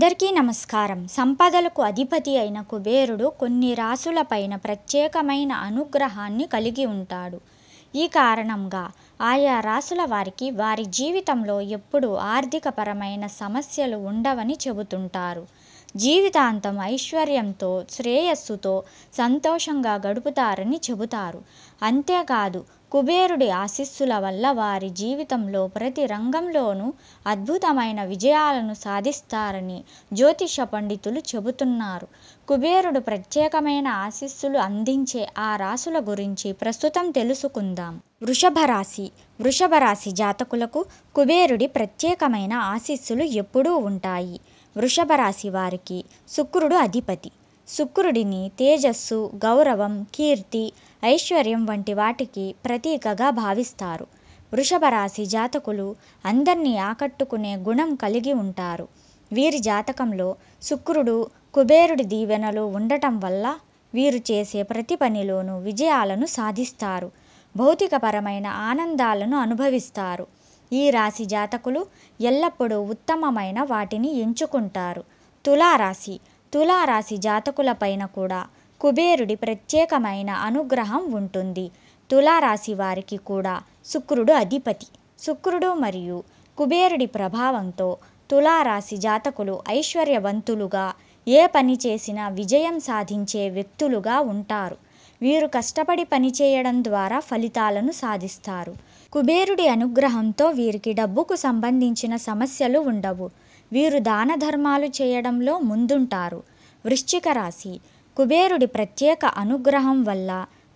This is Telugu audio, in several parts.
అందరికీ నమస్కారం సంపదలకు అధిపతి అయిన కుబేరుడు కొన్ని రాసులపైన ప్రత్యేకమైన అనుగ్రహాన్ని కలిగి ఉంటాడు ఈ కారణంగా ఆయా రాసుల వారికి వారి జీవితంలో ఎప్పుడూ ఆర్థికపరమైన సమస్యలు ఉండవని చెబుతుంటారు జీవితాంతం ఐశ్వర్యంతో శ్రేయస్సుతో సంతోషంగా గడుపుతారని చెబుతారు అంతేకాదు కుబేరుడి ఆశిస్సుల వల్ల వారి జీవితంలో ప్రతి రంగంలోనూ అద్భుతమైన విజయాలను సాధిస్తారని జ్యోతిష పండితులు చెబుతున్నారు కుబేరుడు ప్రత్యేకమైన ఆశీస్సులు అందించే ఆ రాసుల గురించి ప్రస్తుతం తెలుసుకుందాం వృషభ రాశి వృషభ రాశి జాతకులకు కుబేరుడి ప్రత్యేకమైన ఆశీస్సులు ఎప్పుడూ ఉంటాయి వృషభ రాశి వారికి శుక్రుడు అధిపతి శుక్రుడిని తేజస్సు గౌరవం కీర్తి ఐశ్వర్యం వంటి వాటికి ప్రతీకగా భావిస్తారు వృషభ రాశి జాతకులు అందరినీ ఆకట్టుకునే గుణం కలిగి ఉంటారు వీరి జాతకంలో శుక్రుడు కుబేరుడి దీవెనలు ఉండటం వల్ల వీరు చేసే ప్రతి పనిలోనూ విజయాలను సాధిస్తారు భౌతికపరమైన ఆనందాలను అనుభవిస్తారు ఈ రాశి జాతకులు ఎల్లప్పుడూ ఉత్తమమైన వాటిని ఎంచుకుంటారు తులారాశి తులారాశి జాతకులపైన కూడా కుబేరుడి ప్రత్యేకమైన అనుగ్రహం ఉంటుంది తులారాశి వారికి కూడా శుక్రుడు అధిపతి శుక్రుడు మరియు కుబేరుడి ప్రభావంతో తులారాశి జాతకులు ఐశ్వర్యవంతులుగా ఏ పని చేసినా విజయం సాధించే వ్యక్తులుగా ఉంటారు వీరు కష్టపడి పనిచేయడం ద్వారా ఫలితాలను సాధిస్తారు కుబేరుడి అనుగ్రహంతో వీరికి డబ్బుకు సంబంధించిన సమస్యలు ఉండవు వీరు దాన ధర్మాలు చేయడంలో ముందుంటారు వృశ్చిక రాశి కుబేరుడి ప్రత్యేక అనుగ్రహం వల్ల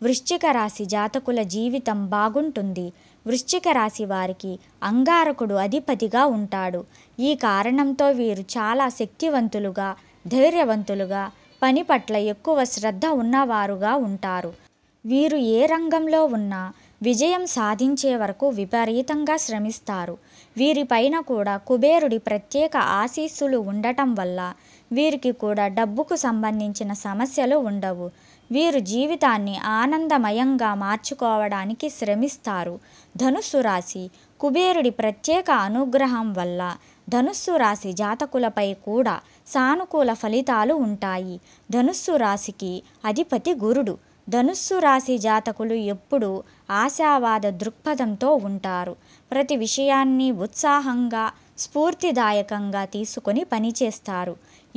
వృశ్చిక రాశి జాతకుల జీవితం బాగుంటుంది వృశ్చిక రాశి వారికి అంగారకుడు అధిపతిగా ఉంటాడు ఈ కారణంతో వీరు చాలా శక్తివంతులుగా ధైర్యవంతులుగా పని పట్ల ఎక్కువ శ్రద్ధ ఉన్నవారుగా ఉంటారు వీరు ఏ రంగంలో ఉన్నా విజయం సాధించే వరకు విపరీతంగా శ్రమిస్తారు వీరిపైన కూడా కుబేరుడి ప్రత్యేక ఆశీస్సులు ఉండటం వల్ల వీరికి కూడా డబ్బుకు సంబంధించిన సమస్యలు ఉండవు వీరు జీవితాన్ని ఆనందమయంగా మార్చుకోవడానికి శ్రమిస్తారు ధనుసు రాశి కుబేరుడి ప్రత్యేక అనుగ్రహం వల్ల ధనుస్సు రాశి జాతకులపై కూడా సానుకూల ఫలితాలు ఉంటాయి ధనుస్సు రాశికి అధిపతి గురుడు ధనుస్సు రాశి జాతకులు ఎప్పుడూ ఆశావాద దృక్పథంతో ఉంటారు ప్రతి విషయాన్ని ఉత్సాహంగా స్ఫూర్తిదాయకంగా తీసుకొని పనిచేస్తారు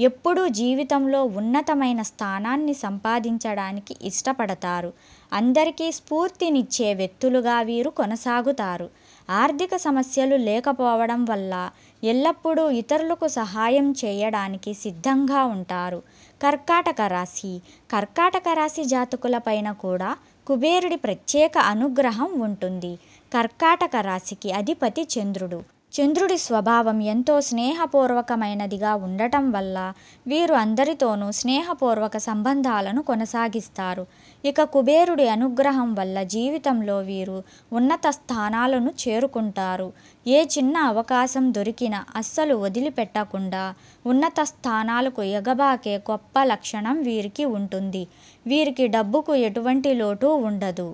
ఎప్పుడూ జీవితంలో ఉన్నతమైన స్థానాన్ని సంపాదించడానికి ఇష్టపడతారు అందరికీ స్ఫూర్తినిచ్చే వ్యక్తులుగా వీరు కొనసాగుతారు ఆర్థిక సమస్యలు లేకపోవడం వల్ల ఎల్లప్పుడూ ఇతరులకు సహాయం చేయడానికి సిద్ధంగా ఉంటారు కర్కాటక రాశి కర్కాటక రాశి జాతకులపైన కూడా కుబేరుడి ప్రత్యేక అనుగ్రహం ఉంటుంది కర్కాటక రాశికి అధిపతి చంద్రుడు చంద్రుడి స్వభావం ఎంతో స్నేహపూర్వకమైనదిగా ఉండటం వల్ల వీరు అందరితోనూ స్నేహపూర్వక సంబంధాలను కొనసాగిస్తారు ఇక కుబేరుడి అనుగ్రహం వల్ల జీవితంలో వీరు ఉన్నత స్థానాలను చేరుకుంటారు ఏ చిన్న అవకాశం దొరికినా అస్సలు వదిలిపెట్టకుండా ఉన్నత స్థానాలకు ఎగబాకే గొప్ప లక్షణం వీరికి ఉంటుంది వీరికి డబ్బుకు ఎటువంటి లోటు ఉండదు